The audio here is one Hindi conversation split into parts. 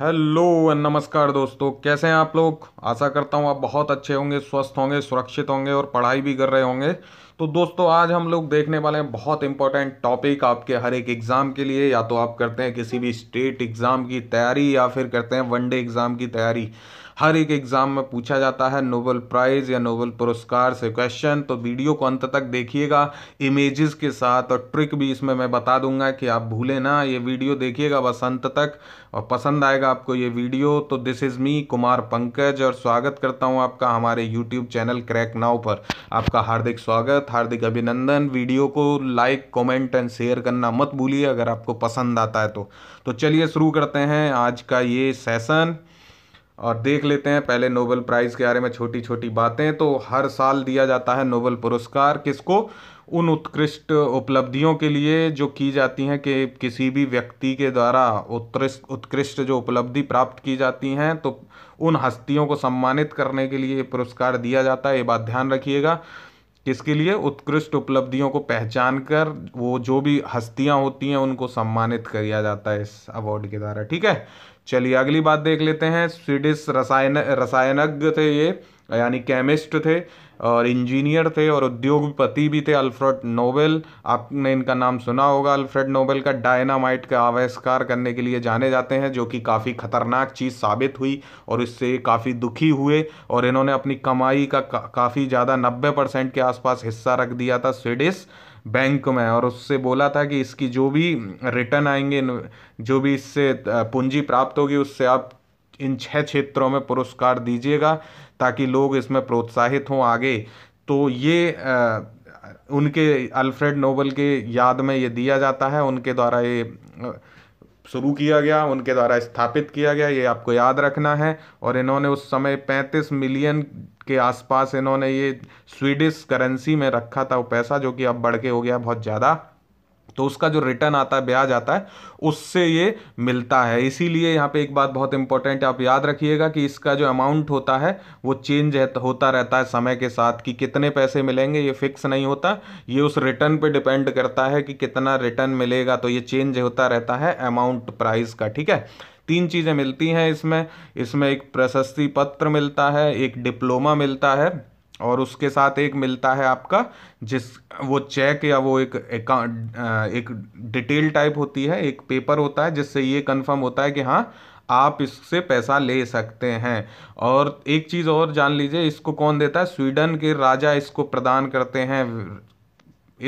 हेलो नमस्कार दोस्तों कैसे हैं आप लोग आशा करता हूं आप बहुत अच्छे होंगे स्वस्थ होंगे सुरक्षित होंगे और पढ़ाई भी कर रहे होंगे तो दोस्तों आज हम लोग देखने वाले हैं बहुत इंपॉर्टेंट टॉपिक आपके हर एक एग्ज़ाम के लिए या तो आप करते हैं किसी भी स्टेट एग्ज़ाम की तैयारी या फिर करते हैं वनडे एग्ज़ाम की तैयारी हर एक एग्ज़ाम में पूछा जाता है नोबल प्राइज़ या नोबल पुरस्कार से क्वेश्चन तो वीडियो को अंत तक देखिएगा इमेजेस के साथ और ट्रिक भी इसमें मैं बता दूंगा कि आप भूलें ना ये वीडियो देखिएगा बस अंत तक और पसंद आएगा आपको ये वीडियो तो this is me Kumar Pankaj और स्वागत करता हूँ आपका हमारे यूट्यूब चैनल क्रैक नाव पर आपका हार्दिक स्वागत हार्दिक अभिनंदन वीडियो को लाइक कॉमेंट एंड शेयर करना मत भूलिए अगर आपको पसंद आता है तो तो चलिए शुरू करते हैं आज का ये सेशन और देख लेते हैं पहले नोबेल प्राइज़ के बारे में छोटी छोटी बातें तो हर साल दिया जाता है नोबेल पुरस्कार किसको उन उत्कृष्ट उपलब्धियों के लिए जो की जाती हैं कि किसी भी व्यक्ति के द्वारा उत्कृष्ट उत्कृष्ट जो उपलब्धि प्राप्त की जाती हैं तो उन हस्तियों को सम्मानित करने के लिए पुरस्कार दिया जाता है ये बात ध्यान रखिएगा किसके लिए उत्कृष्ट उपलब्धियों को पहचान कर वो जो भी हस्तियाँ होती हैं उनको सम्मानित किया जाता है इस अवार्ड के द्वारा ठीक है चलिए अगली बात देख लेते हैं स्वीडिश रसायन रसायनज्ञ थे ये यानी केमिस्ट थे और इंजीनियर थे और उद्योगपति भी थे अल्फ्रेड नोबेल आपने इनका नाम सुना होगा अल्फ्रेड नोबेल का डायनामाइट का आविष्कार करने के लिए जाने जाते हैं जो कि काफ़ी खतरनाक चीज़ साबित हुई और इससे काफ़ी दुखी हुए और इन्होंने अपनी कमाई का काफ़ी ज़्यादा नब्बे परसेंट के आसपास हिस्सा रख दिया था स्वीडिश बैंक में और उससे बोला था कि इसकी जो भी रिटर्न आएंगे जो भी इससे पूंजी प्राप्त होगी उससे आप इन छह क्षेत्रों में पुरस्कार दीजिएगा ताकि लोग इसमें प्रोत्साहित हों आगे तो ये आ, उनके अल्फ्रेड नोबल के याद में ये दिया जाता है उनके द्वारा ये शुरू किया गया उनके द्वारा स्थापित किया गया ये आपको याद रखना है और इन्होंने उस समय 35 मिलियन के आसपास इन्होंने ये स्वीडिश करेंसी में रखा था वो पैसा जो कि अब बढ़ के हो गया बहुत ज़्यादा तो उसका जो रिटर्न आता है ब्याज आता है उससे ये मिलता है इसीलिए यहाँ पे एक बात बहुत इंपॉर्टेंट है आप याद रखिएगा कि इसका जो अमाउंट होता है वो चेंज होता रहता है समय के साथ कि कितने पैसे मिलेंगे ये फिक्स नहीं होता ये उस रिटर्न पे डिपेंड करता है कि कितना रिटर्न मिलेगा तो ये चेंज होता रहता है अमाउंट प्राइस का ठीक है तीन चीज़ें मिलती हैं इसमें इसमें एक प्रशस्ति पत्र मिलता है एक डिप्लोमा मिलता है और उसके साथ एक मिलता है आपका जिस वो चेक या वो एक अकाउंट एक डिटेल टाइप होती है एक पेपर होता है जिससे ये कंफर्म होता है कि हाँ आप इससे पैसा ले सकते हैं और एक चीज़ और जान लीजिए इसको कौन देता है स्वीडन के राजा इसको प्रदान करते हैं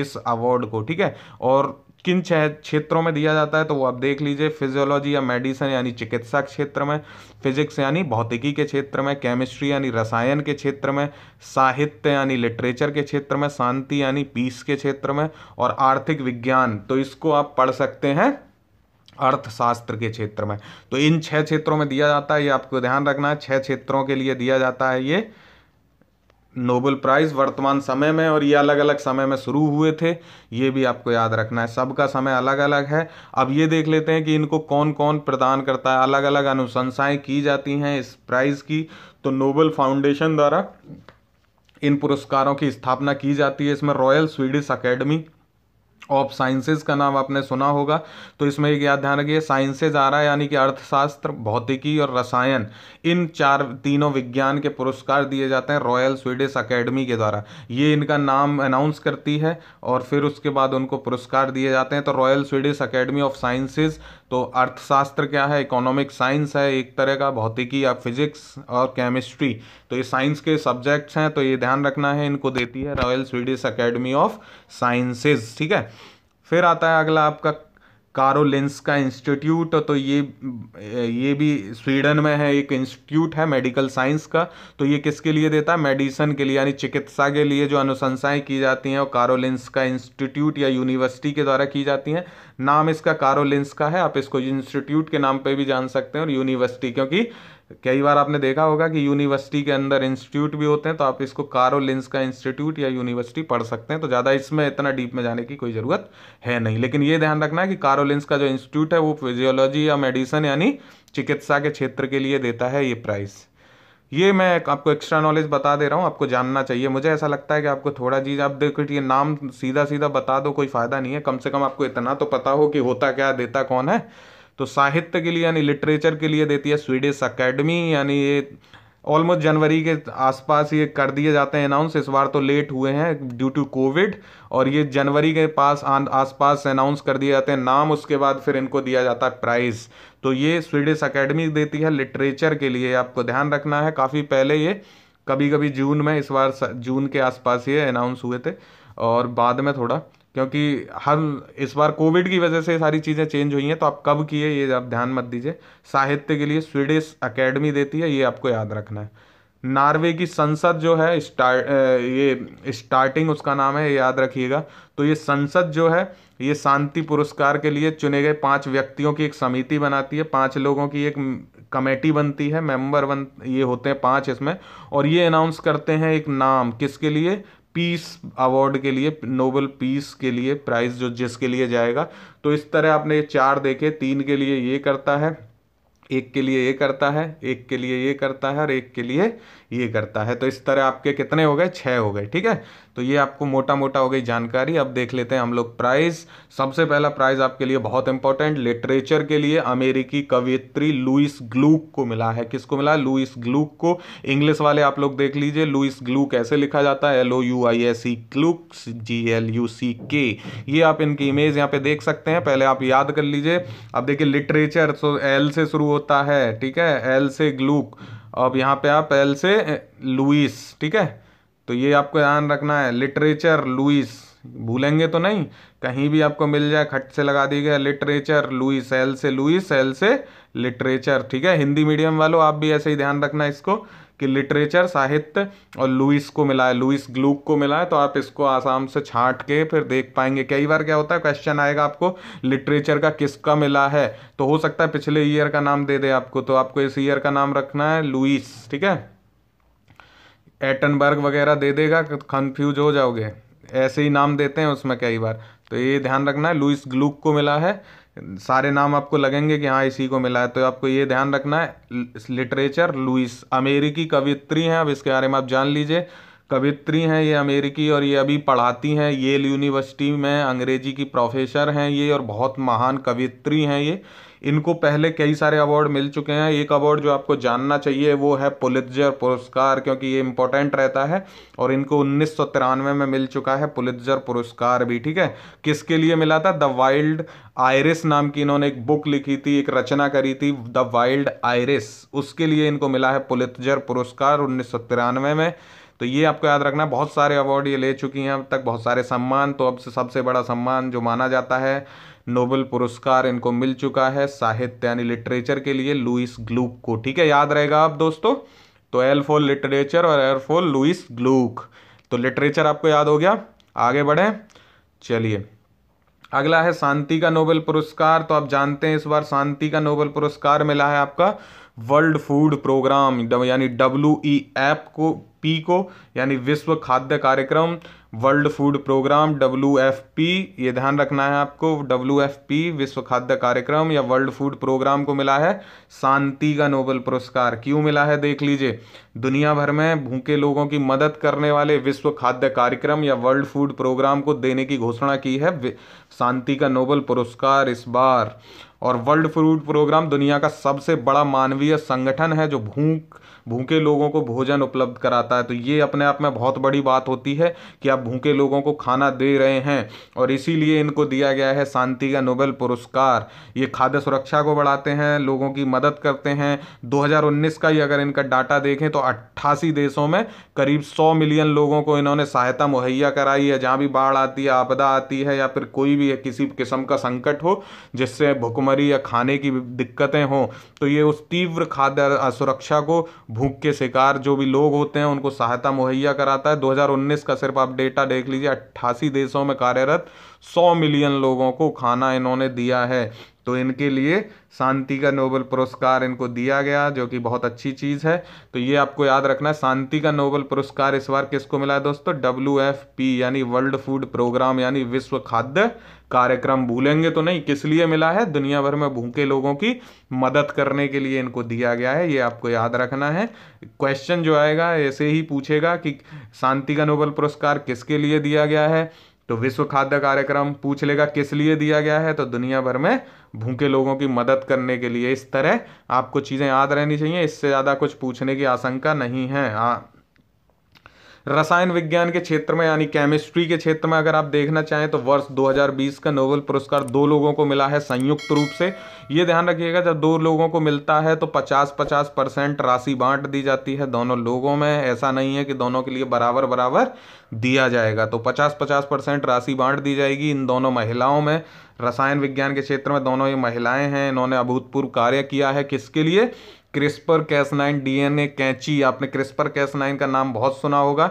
इस अवार्ड को ठीक है और किन क्षेत्रों में दिया जाता है तो वो आप देख लीजिए फिजियोलॉजी या मेडिसिन यानी चिकित्सा क्षेत्र में फिजिक्स यानी भौतिकी के क्षेत्र में केमिस्ट्री यानी रसायन के क्षेत्र में साहित्य यानी लिटरेचर के क्षेत्र में शांति यानी पीस के क्षेत्र में और आर्थिक विज्ञान तो इसको आप पढ़ सकते हैं अर्थशास्त्र के क्षेत्र में तो इन छह क्षेत्रों में दिया जाता है ये आपको ध्यान रखना है छह क्षेत्रों के लिए दिया जाता है ये नोबल प्राइज़ वर्तमान समय में और ये अलग अलग समय में शुरू हुए थे ये भी आपको याद रखना है सबका समय अलग अलग है अब ये देख लेते हैं कि इनको कौन कौन प्रदान करता है अलग अलग अनुशंसाएँ की जाती हैं इस प्राइज़ की तो नोबल फाउंडेशन द्वारा इन पुरस्कारों की स्थापना की जाती है इसमें Royal Swedish Academy of Sciences का नाम आपने सुना होगा तो इसमें एक याद ध्यान रखिए साइंसेज आ रहा है यानी कि अर्थशास्त्र भौतिकी और रसायन इन चार तीनों विज्ञान के पुरस्कार दिए जाते हैं रॉयल स्वीडिश अकेडमी के द्वारा ये इनका नाम अनाउंस करती है और फिर उसके बाद उनको पुरस्कार दिए जाते हैं तो Royal Swedish Academy of Sciences तो अर्थशास्त्र क्या है इकोनॉमिक साइंस है एक तरह का भौतिकी या फिजिक्स और केमिस्ट्री तो ये साइंस के सब्जेक्ट्स हैं तो ये ध्यान रखना है इनको देती है Royal Swedish Academy of Sciences ठीक है फिर आता है अगला आपका का इंस्टीट्यूट तो ये ये भी स्वीडन में है एक इंस्टीट्यूट है मेडिकल साइंस का तो ये किसके लिए देता है मेडिसिन के लिए यानी चिकित्सा के लिए जो अनुशंसाएँ की जाती हैं और का इंस्टीट्यूट या यूनिवर्सिटी के द्वारा की जाती हैं नाम इसका का है आप इसको इंस्टीट्यूट के नाम पर भी जान सकते हैं और यूनिवर्सिटी क्योंकि कई बार आपने देखा होगा कि यूनिवर्सिटी के अंदर इंस्टीट्यूट भी होते हैं तो आप इसको कारो लिंस का इंस्टीट्यूट या यूनिवर्सिटी पढ़ सकते हैं तो ज़्यादा इसमें इतना डीप में जाने की कोई ज़रूरत है नहीं लेकिन ये ध्यान रखना है कि कारो लिंस का जो इंस्टीट्यूट है वो फिजियोलॉजी या मेडिसन यानी चिकित्सा के क्षेत्र के लिए देता है ये प्राइस ये मैं आपको एक्स्ट्रा नॉलेज बता दे रहा हूँ आपको जानना चाहिए मुझे ऐसा लगता है कि आपको थोड़ा चीज़ आप देखो ये नाम सीधा सीधा बता दो कोई फ़ायदा नहीं है कम से कम आपको इतना तो पता हो कि होता क्या देता कौन है तो साहित्य के लिए यानी लिटरेचर के लिए देती है स्वीडिश अकेडमी यानी ये ऑलमोस्ट जनवरी के आसपास ये कर दिए जाते हैं अनाउंस इस बार तो लेट हुए हैं ड्यू टू कोविड और ये जनवरी के पास आसपास अनाउंस कर दिए जाते हैं नाम उसके बाद फिर इनको दिया जाता है प्राइज़ तो ये स्वीडिश अकेडमी देती है लिटरेचर के लिए आपको ध्यान रखना है काफ़ी पहले ये कभी कभी जून में इस बार जून के आसपास ये अनाउंस हुए थे और बाद में थोड़ा क्योंकि हर इस बार कोविड की वजह से सारी चीज़ें चेंज हुई हैं तो आप कब किए ये आप ध्यान मत दीजिए साहित्य के लिए स्वीडिश अकेडमी देती है ये आपको याद रखना है नॉर्वे की संसद जो है स्टार्ट ये स्टार्टिंग उसका नाम है याद रखिएगा तो ये संसद जो है ये शांति पुरस्कार के लिए चुने गए पांच व्यक्तियों की एक समिति बनाती है पांच लोगों की एक कमेटी बनती है मेंबर बन ये होते हैं पांच इसमें और ये अनाउंस करते हैं एक नाम किसके लिए पीस अवार्ड के लिए नोबल पीस के लिए प्राइज जो जिसके लिए जाएगा तो इस तरह आपने ये चार देखे तीन के लिए ये करता है एक के लिए ये करता है एक के लिए ये करता है और एक के लिए ये करता है तो इस तरह आपके कितने हो गए छः हो गए ठीक है तो ये आपको मोटा मोटा हो गई जानकारी अब देख लेते हैं हम लोग प्राइज़ सबसे पहला प्राइज़ आपके लिए बहुत इंपॉर्टेंट लिटरेचर के लिए अमेरिकी कवियत्री लुइस ग्लूक को मिला है किसको मिला लुइस ग्लूक को इंग्लिश वाले आप लोग देख लीजिए लुइस ग्लूक ऐसे लिखा जाता है L O U I S E Gluck G L U C के ये आप इनकी इमेज यहाँ पे देख सकते हैं पहले आप याद कर लीजिए अब देखिए लिटरेचर तो एल से शुरू होता है ठीक है एल से ग्लूक अब यहाँ पे आप एल से लुइस ठीक है तो ये आपको ध्यान रखना है लिटरेचर लुइस भूलेंगे तो नहीं कहीं भी आपको मिल जाए खट से लगा दी गया लिटरेचर लुइस एल से लुइस एल से लिटरेचर ठीक है हिंदी मीडियम वालों आप भी ऐसे ही ध्यान रखना इसको कि लिटरेचर साहित्य और लुइस को मिला है लुइस ग्लूक को मिला है तो आप इसको आसाम से छांट के फिर देख पाएंगे कई बार क्या होता है क्वेश्चन आएगा आपको लिटरेचर का किसका मिला है तो हो सकता है पिछले ईयर का नाम दे दे आपको तो आपको इस ईयर का नाम रखना है लुइस ठीक है एटनबर्ग वगैरह दे देगा कन्फ्यूज हो जाओगे ऐसे ही नाम देते हैं उसमें कई बार तो ये ध्यान रखना है लुइस ग्लूक को मिला है सारे नाम आपको लगेंगे कि हाँ इसी को मिला है तो आपको ये ध्यान रखना है लिटरेचर लुइस अमेरिकी कवित्री हैं अब इसके बारे में आप जान लीजिए कवित्री हैं ये अमेरिकी और ये अभी पढ़ाती हैं येल यूनिवर्सिटी में अंग्रेजी की प्रोफेसर हैं ये और बहुत महान कवित्री हैं ये इनको पहले कई सारे अवार्ड मिल चुके हैं एक अवार्ड जो आपको जानना चाहिए वो है पुलित्जर पुरस्कार क्योंकि ये इंपॉर्टेंट रहता है और इनको उन्नीस में मिल चुका है पुलित्जर पुरस्कार भी ठीक है किसके लिए मिला था द वाइल्ड आयरिस नाम की इन्होंने एक बुक लिखी थी एक रचना करी थी द वाइल्ड आयरिस उसके लिए इनको मिला है पुलित्जर पुरस्कार उन्नीस में तो ये आपको याद रखना बहुत सारे अवार्ड ये ले चुकी हैं अब तक बहुत सारे सम्मान तो अब से सबसे बड़ा सम्मान जो माना जाता है नोबेल पुरस्कार इनको मिल चुका है साहित्य यानी लिटरेचर के लिए लुइस ग्लूक को ठीक है याद रहेगा आप दोस्तों तो एल फॉर लिटरेचर और एल फॉर लुइस ग्लूक तो लिटरेचर आपको याद हो गया आगे बढ़ें चलिए अगला है शांति का नोबेल पुरस्कार तो आप जानते हैं इस बार शांति का नोबेल पुरस्कार मिला है आपका वर्ल्ड फूड प्रोग्राम यानी डब्ल्यू ई एप को पी को यानी विश्व खाद्य कार्यक्रम World Food Programme W F P ये ध्यान रखना है आपको डब्ल्यू एफ पी विश्व खाद्य कार्यक्रम या वर्ल्ड फूड प्रोग्राम को मिला है शांति का नोबल पुरस्कार क्यों मिला है देख लीजिए दुनिया भर में भूखे लोगों की मदद करने वाले विश्व खाद्य कार्यक्रम या वर्ल्ड फूड प्रोग्राम को देने की घोषणा की है शांति का नोबल पुरस्कार इस बार और वर्ल्ड फूड प्रोग्राम दुनिया का सबसे बड़ा मानवीय संगठन है जो भूख भूखे लोगों को भोजन उपलब्ध कराता है तो ये अपने आप में बहुत बड़ी बात होती है कि आप भूखे लोगों को खाना दे रहे हैं और इसीलिए इनको दिया गया है शांति का नोबेल पुरस्कार ये खाद्य सुरक्षा को बढ़ाते हैं लोगों की मदद करते हैं 2019 का ही अगर इनका डाटा देखें तो अट्ठासी देशों में करीब सौ मिलियन लोगों को इन्होंने सहायता मुहैया कराई है जहाँ भी बाढ़ आती है आपदा आती है या फिर कोई भी किसी किस्म का संकट हो जिससे भुखमरी या खाने की दिक्कतें हों तो ये उस तीव्र खाद्य सुरक्षा को भूख के शिकार जो भी लोग होते हैं उनको सहायता मुहैया कराता है 2019 का सिर्फ आप डेटा देख लीजिए अट्ठासी देशों में कार्यरत 100 मिलियन लोगों को खाना इन्होंने दिया है तो इनके लिए शांति का नोबल पुरस्कार इनको दिया गया जो कि बहुत अच्छी चीज़ है तो ये आपको याद रखना है शांति का नोबल पुरस्कार इस बार किसको मिला है दोस्तों डब्ल्यू एफ पी यानी वर्ल्ड फूड प्रोग्राम यानी विश्व खाद्य कार्यक्रम भूलेंगे तो नहीं किस लिए मिला है दुनिया भर में भूखे लोगों की मदद करने के लिए इनको दिया गया है ये आपको याद रखना है क्वेश्चन जो आएगा ऐसे ही पूछेगा कि शांति का नोबल पुरस्कार किसके लिए दिया गया है तो विश्व खाद्य कार्यक्रम पूछ लेगा किस लिए दिया गया है तो दुनिया भर में भूखे लोगों की मदद करने के लिए इस तरह आपको चीज़ें याद रहनी चाहिए इससे ज़्यादा कुछ पूछने की आशंका नहीं है रसायन विज्ञान के क्षेत्र में यानी केमिस्ट्री के क्षेत्र में अगर आप देखना चाहें तो वर्ष 2020 का नोबेल पुरस्कार दो लोगों को मिला है संयुक्त रूप से ये ध्यान रखिएगा जब दो लोगों को मिलता है तो 50-50 परसेंट राशि बांट दी जाती है दोनों लोगों में ऐसा नहीं है कि दोनों के लिए बराबर बराबर दिया जाएगा तो पचास पचास परसेंट राशि बांट दी जाएगी इन दोनों महिलाओं में रसायन विज्ञान के क्षेत्र में दोनों ये महिलाएं हैं इन्होंने अभूतपूर्व कार्य किया है किसके लिए क्रिस्पर नाइन डीएनए कैंची आपने क्रिस्पर कैसनाइन का नाम बहुत सुना होगा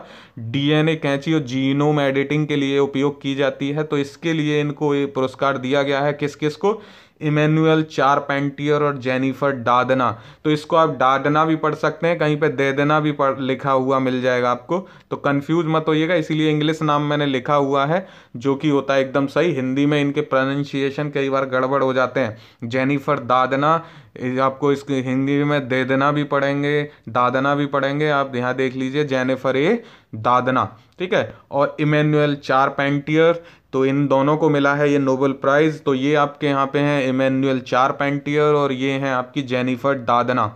डीएनए कैंची और जीनोम एडिटिंग के लिए उपयोग की जाती है तो इसके लिए इनको ये पुरस्कार दिया गया है किस किस को इमेनुअल चार पेंटियर और जेनिफर डादना तो इसको आप डादना भी पढ़ सकते हैं कहीं पे देदना भी पढ़ लिखा हुआ मिल जाएगा आपको तो कंफ्यूज मत होइएगा इसीलिए इंग्लिश नाम मैंने लिखा हुआ है जो कि होता है एकदम सही हिंदी में इनके प्रोनंसिएशन कई बार गड़बड़ हो जाते हैं जेनिफर दादना आपको इसकी हिंदी में दे देना भी पढ़ेंगे दादना भी पढ़ेंगे आप यहाँ देख लीजिए जेनिफर ए दादना ठीक है और इमेनुअल चार पेंटियर तो इन दोनों को मिला है ये नोबल प्राइज़ तो ये आपके यहाँ पे हैं इमेनुअल चार पेंटियर और ये हैं आपकी जेनिफर दादना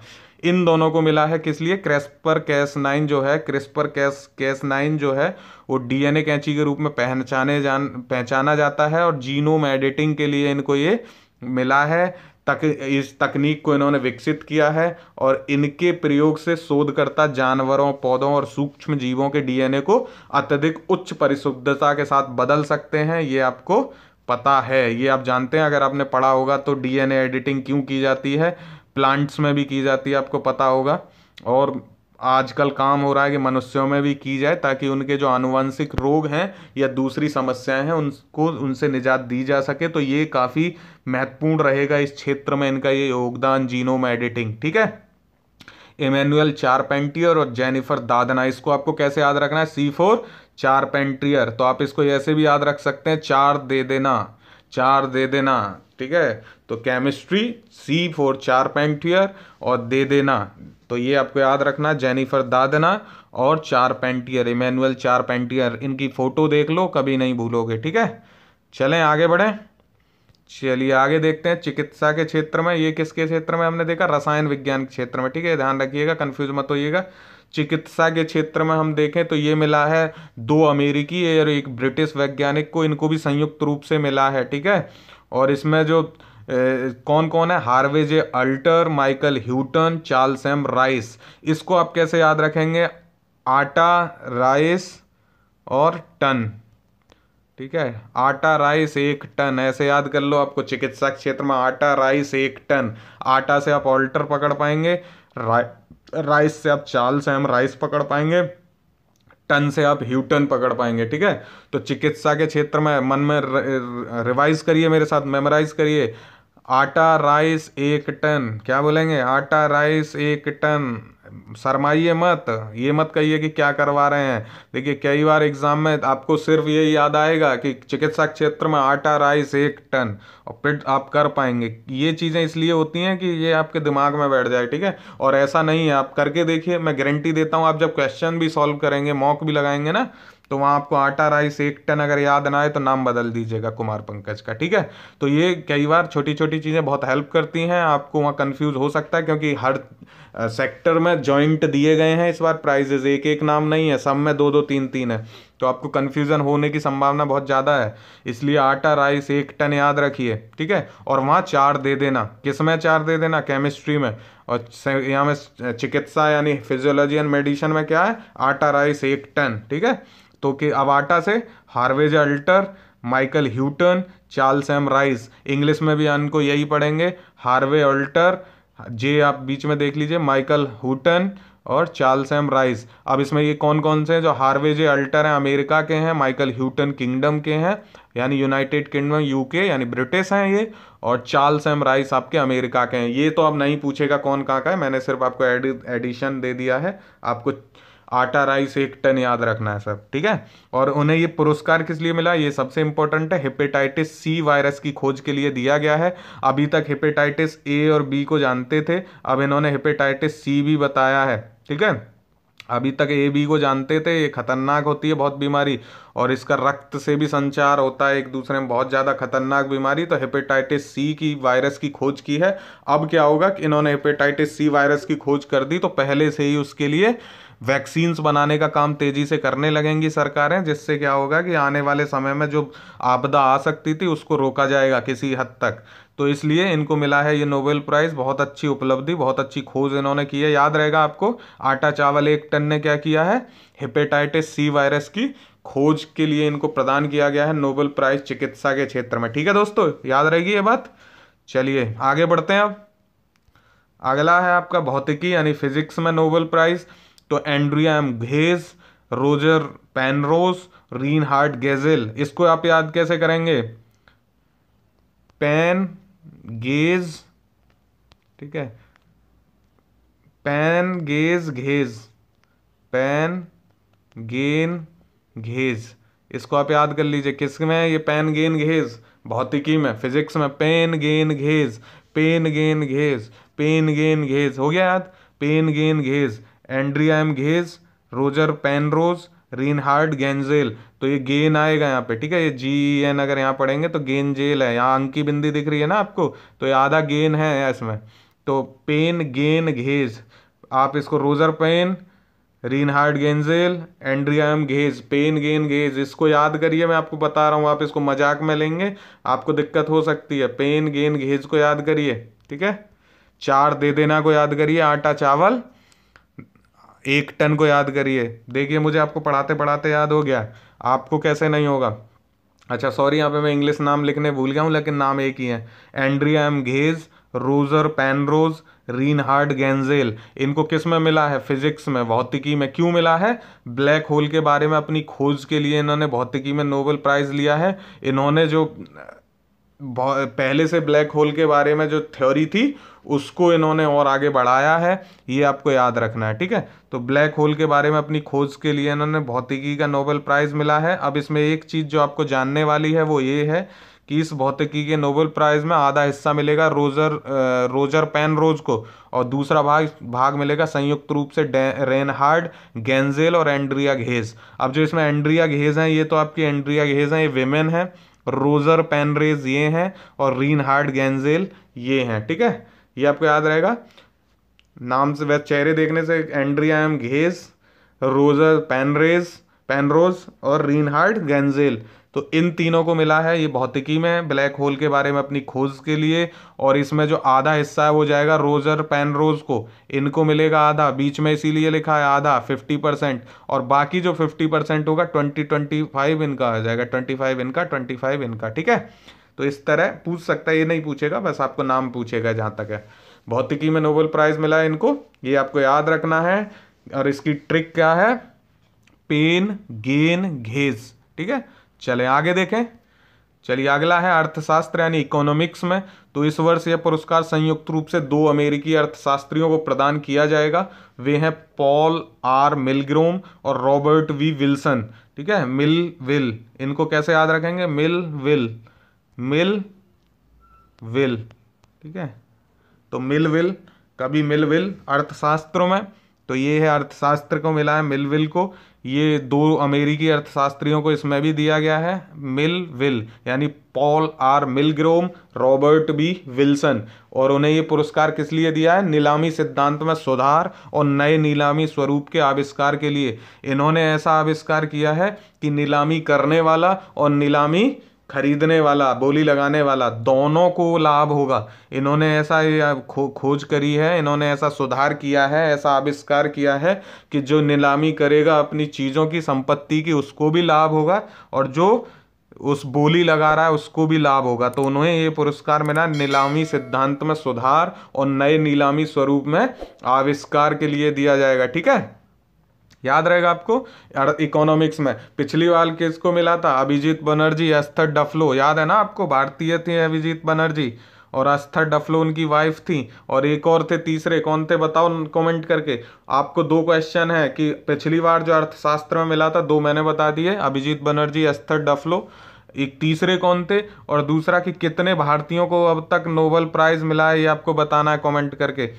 इन दोनों को मिला है किस लिए क्रेस्पर कैस नाइन जो है क्रिस्पर कैस कैस नाइन जो है वो डीएनए कैंची के रूप में पहचाने जान पहचाना जाता है और जीनोम एडिटिंग के लिए इनको ये मिला है तक इस तकनीक को इन्होंने विकसित किया है और इनके प्रयोग से शोधकर्ता जानवरों पौधों और सूक्ष्म जीवों के डीएनए को अत्यधिक उच्च परिशुद्धता के साथ बदल सकते हैं ये आपको पता है ये आप जानते हैं अगर आपने पढ़ा होगा तो डीएनए एडिटिंग क्यों की जाती है प्लांट्स में भी की जाती है आपको पता होगा और आजकल काम हो रहा है कि मनुष्यों में भी की जाए ताकि उनके जो आनुवंशिक रोग हैं या दूसरी समस्याएं हैं उनको उनसे निजात दी जा सके तो ये काफ़ी महत्वपूर्ण रहेगा इस क्षेत्र में इनका ये योगदान जीनोम एडिटिंग ठीक है इमेनुअल चारपेंटियर और जेनिफर दादना इसको आपको कैसे याद रखना है सी फोर चारपेंटियर तो आप इसको ऐसे भी याद रख सकते हैं चार दे देना चार दे देना ठीक है तो केमिस्ट्री सी फोर चार पेंटियर और दे देना तो ये आपको याद रखना जेनिफर दादना और चार पेंटियर इमैनुअल चार पेंटियर इनकी फ़ोटो देख लो कभी नहीं भूलोगे ठीक है चलें आगे बढ़ें चलिए आगे देखते हैं चिकित्सा के क्षेत्र में ये किसके क्षेत्र में हमने देखा रसायन विज्ञान के क्षेत्र में ठीक है ध्यान रखिएगा कन्फ्यूज मत होइएगा चिकित्सा के क्षेत्र में हम देखें तो ये मिला है दो अमेरिकी और एक ब्रिटिश वैज्ञानिक को इनको भी संयुक्त रूप से मिला है ठीक है और इसमें जो कौन कौन है Harvey J Alter Michael Houghton Charles M Rice इसको आप कैसे याद रखेंगे आटा राइस और टन ठीक है आटा राइस एक टन ऐसे याद कर लो आपको चिकित्सा क्षेत्र में आटा राइस एक टन आटा से आप ऑल्टर पकड़ पाएंगे रा, राइस से आप चार्ल्स एम राइस पकड़ पाएंगे टन से आप ह्यूटन पकड़ पाएंगे ठीक है तो चिकित्सा के क्षेत्र में मन में रिवाइज करिए मेरे साथ मेमोराइज करिए आटा राइस एक टन क्या बोलेंगे आटा राइस एक टन शर्माइए मत ये मत कहिए कि क्या करवा रहे हैं देखिए कई बार एग्ज़ाम में आपको सिर्फ ये याद आएगा कि चिकित्सा क्षेत्र में आटा राइस एक टन और फिर आप कर पाएंगे ये चीज़ें इसलिए होती हैं कि ये आपके दिमाग में बैठ जाए ठीक है और ऐसा नहीं है आप करके देखिए मैं गारंटी देता हूँ आप जब क्वेश्चन भी सॉल्व करेंगे मॉक भी लगाएंगे ना तो वहाँ आपको आटा राइस एक टन अगर याद ना आए तो नाम बदल दीजिएगा कुमार पंकज का ठीक है तो ये कई बार छोटी छोटी चीज़ें बहुत हेल्प करती हैं आपको वहाँ कन्फ्यूज़ हो सकता है क्योंकि हर सेक्टर में जॉइंट दिए गए हैं इस बार प्राइजेज एक एक नाम नहीं है सब में दो दो तीन तीन है तो आपको कन्फ्यूज़न होने की संभावना बहुत ज़्यादा है इसलिए आटा राइस एक टन याद रखिए ठीक है और वहाँ चार दे देना किस में चार दे देना केमिस्ट्री में और यहाँ में चिकित्सा यानी फिजियोलॉजी एंड मेडिसिन में क्या है आटा राइस एक टन ठीक है तो कि अवाटा से Harvey J Alter Michael Houghton Charles M Rice English में भी इनको यही पढ़ेंगे हार्वे अल्टर जे आप बीच में देख लीजिए माइकल हुटन और चार्ल्स एम राइस अब इसमें ये कौन कौन से हैं जो हार्वे जे अल्टर हैं अमेरिका के हैं माइकल ह्यूटन किंगडम के हैं यानी यूनाइटेड किंगडम यूके यानी ब्रिटिश हैं ये और चार्ल्स एम राइस आपके अमेरिका के हैं ये तो अब नहीं पूछेगा कौन कहाँ का है मैंने सिर्फ आपको एडिशन दे दिया है आपको आटा राइस एक टन याद रखना है सब ठीक है और उन्हें ये पुरस्कार किस लिए मिला ये सबसे इंपॉर्टेंट है हेपेटाइटिस सी वायरस की खोज के लिए दिया गया है अभी तक हेपेटाइटिस ए और बी को जानते थे अब इन्होंने हेपेटाइटिस सी भी बताया है ठीक है अभी तक ए बी को जानते थे ये खतरनाक होती है बहुत बीमारी और इसका रक्त से भी संचार होता है एक दूसरे में बहुत ज़्यादा खतरनाक बीमारी तो हेपेटाइटिस सी की वायरस की खोज की है अब क्या होगा कि इन्होंने हेपेटाइटिस सी वायरस की खोज कर दी तो पहले से ही उसके लिए वैक्सीन्स बनाने का काम तेज़ी से करने लगेंगी सरकारें जिससे क्या होगा कि आने वाले समय में जो आपदा आ सकती थी उसको रोका जाएगा किसी हद तक तो इसलिए इनको मिला है ये नोबेल प्राइज़ बहुत अच्छी उपलब्धि बहुत अच्छी खोज इन्होंने की है याद रहेगा आपको आटा चावल एक टन ने क्या किया है हेपेटाइटिस सी वायरस की खोज के लिए इनको प्रदान किया गया है नोबेल प्राइज़ चिकित्सा के क्षेत्र में ठीक है दोस्तों याद रहेगी ये बात चलिए आगे बढ़ते हैं अब अगला है आपका भौतिकी यानी फिजिक्स में नोबेल प्राइज़ तो Andrea M Ghez Roger Penrose Reinhard Genzel इसको आप याद कैसे करेंगे पेन गेज ठीक है Pen Gez Ghez Pen Gen Ghez इसको आप याद कर लीजिए किस में ये पेन गेन घेज भौतिकी में फिजिक्स में Pen Gen Ghez Pen Gen Ghez Pen Gen Ghez हो गया याद Pen Gen Ghez Andrea M Ghez Roger Penrose Reinhard Genzel तो ये गेन आएगा यहाँ पे ठीक है ये जी एन e अगर यहाँ पढ़ेंगे तो गेन जेल है यहाँ अंकी बिंदी दिख रही है ना आपको तो ये आधा गेन है इसमें तो पेन गेन घेज आप इसको Roger Pen Reinhard Genzel Andrea M Ghez Pen Gen Ghez इसको याद करिए मैं आपको बता रहा हूँ आप इसको मजाक में लेंगे आपको दिक्कत हो सकती है पेन गेन घेज को याद करिए ठीक है चार दे देना को याद करिए आटा चावल एक टन को याद करिए देखिए मुझे आपको पढ़ाते पढ़ाते याद हो गया आपको कैसे नहीं होगा अच्छा सॉरी यहाँ पे मैं इंग्लिश नाम लिखने भूल गया हूँ लेकिन नाम एक ही है Andrea M Ghez Roger Penrose Reinhard Genzel इनको किस में मिला है फिजिक्स में भौतिकी में क्यों मिला है ब्लैक होल के बारे में अपनी खोज के लिए इन्होंने भौतिकी में नोबेल प्राइज़ लिया है इन्होंने जो पहले से ब्लैक होल के बारे में जो थ्योरी थी उसको इन्होंने और आगे बढ़ाया है ये आपको याद रखना है ठीक है तो ब्लैक होल के बारे में अपनी खोज के लिए इन्होंने भौतिकी का नोबेल प्राइज़ मिला है अब इसमें एक चीज़ जो आपको जानने वाली है वो ये है कि इस भौतिकी के नोबेल प्राइज़ में आधा हिस्सा मिलेगा रोजर रोजर पैन रोज को और दूसरा भाग भाग मिलेगा संयुक्त रूप से रेनहार्ड गेंजेल और एंड्रिया घेज अब जो इसमें एंड्रिया घेज हैं ये तो आपकी एंड्रिया घेज हैं ये वेमेन हैं रोजर पेनरेज ये हैं और रीन हार्ड गेंजेल ये हैं ठीक है ये आपको याद रहेगा नाम से वह चेहरे देखने से Andrea M Ghez Roger Penrose Penrose और रीन हार्ड गेंजेल तो इन तीनों को मिला है ये भौतिकी में ब्लैक होल के बारे में अपनी खोज के लिए और इसमें जो आधा हिस्सा है वो जाएगा रोजर पैन रोज को इनको मिलेगा आधा बीच में इसीलिए लिखा है आधा फिफ्टी परसेंट और बाकी जो फिफ्टी परसेंट होगा ट्वेंटी ट्वेंटी फाइव इनका आ जाएगा ट्वेंटी फाइव इनका ट्वेंटी फाइव इनका ठीक है तो इस तरह पूछ सकता है ये नहीं पूछेगा बस आपको नाम पूछेगा जहाँ तक है भौतिकी में नोबेल प्राइज़ मिला है इनको ये आपको याद रखना है और इसकी ट्रिक क्या है पेन गेन घेज ठीक है चले आगे देखें चलिए अगला है अर्थशास्त्र यानी इकोनॉमिक्स में तो इस वर्ष यह पुरस्कार संयुक्त रूप से दो अमेरिकी अर्थशास्त्रियों को प्रदान किया जाएगा वे हैं पॉल आर मिलग्रोम और रॉबर्ट वी विल्सन ठीक है मिल विल इनको कैसे याद रखेंगे मिल विल मिल विल ठीक है तो मिल विल कभी मिल विल अर्थशास्त्रों में तो ये है अर्थशास्त्र को मिला है मिल विल को ये दो अमेरिकी अर्थशास्त्रियों को इसमें भी दिया गया है मिल विल यानी Paul R Milgrom Robert B Wilson और उन्हें ये पुरस्कार किस लिए दिया है नीलामी सिद्धांत में सुधार और नए नीलामी स्वरूप के आविष्कार के लिए इन्होंने ऐसा आविष्कार किया है कि नीलामी करने वाला और नीलामी खरीदने वाला बोली लगाने वाला दोनों को लाभ होगा इन्होंने ऐसा खो, खोज करी है इन्होंने ऐसा सुधार किया है ऐसा आविष्कार किया है कि जो नीलामी करेगा अपनी चीज़ों की संपत्ति की उसको भी लाभ होगा और जो उस बोली लगा रहा है उसको भी लाभ होगा तो उन्हें ये पुरस्कार मिला नीलामी सिद्धांत में सुधार और नए नीलामी स्वरूप में आविष्कार के लिए दिया जाएगा ठीक है याद रहेगा आपको इकोनॉमिक्स में पिछली बार किसको मिला था अभिजीत बनर्जी अस्थर डफलो याद है ना आपको भारतीय थे अभिजीत बनर्जी और अस्थर डफलो उनकी वाइफ थी और एक और थे तीसरे कौन थे बताओ कमेंट करके आपको दो क्वेश्चन है कि पिछली बार जो अर्थशास्त्र में मिला था दो मैंने बता दिए अभिजीत बनर्जी अस्थर डफलो एक तीसरे कौन थे और दूसरा कि कितने भारतीयों को अब तक नोबल प्राइज़ मिला है ये आपको बताना है कमेंट करके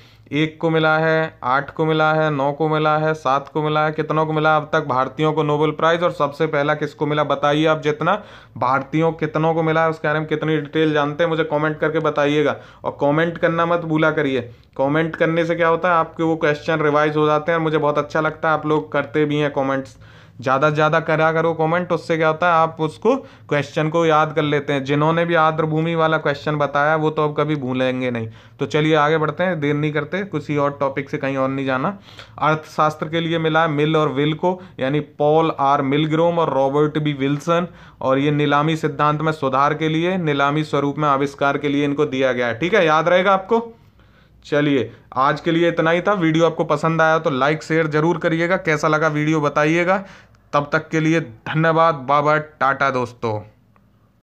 एक को मिला है आठ को मिला है नौ को मिला है सात को मिला है कितनों को मिला अब तक भारतीयों को नोबल प्राइज़ और सबसे पहला किसको मिला बताइए आप जितना भारतीयों कितनों को मिला है उसके बारे में कितनी डिटेल जानते हैं मुझे कॉमेंट करके बताइएगा और कॉमेंट करना मत भूला करिए कॉमेंट करने से क्या होता है आपके वो क्वेश्चन रिवाइज हो जाते हैं मुझे बहुत अच्छा लगता है आप लोग करते भी हैं कॉमेंट्स ज़्यादा से ज़्यादा करा करो कमेंट उससे क्या होता है आप उसको क्वेश्चन को याद कर लेते हैं जिन्होंने भी आर्द्रभूमि वाला क्वेश्चन बताया वो तो अब कभी भूलेंगे नहीं तो चलिए आगे बढ़ते हैं देर नहीं करते किसी और टॉपिक से कहीं और नहीं जाना अर्थशास्त्र के लिए मिला है मिल और विल को यानी पॉल आर मिलग्रोम और रॉबर्ट बी विल्सन और ये नीलामी सिद्धांत में सुधार के लिए नीलामी स्वरूप में आविष्कार के लिए इनको दिया गया है ठीक है याद रहेगा आपको चलिए आज के लिए इतना ही था वीडियो आपको पसंद आया तो लाइक शेयर जरूर करिएगा कैसा लगा वीडियो बताइएगा तब तक के लिए धन्यवाद बाबा टाटा दोस्तों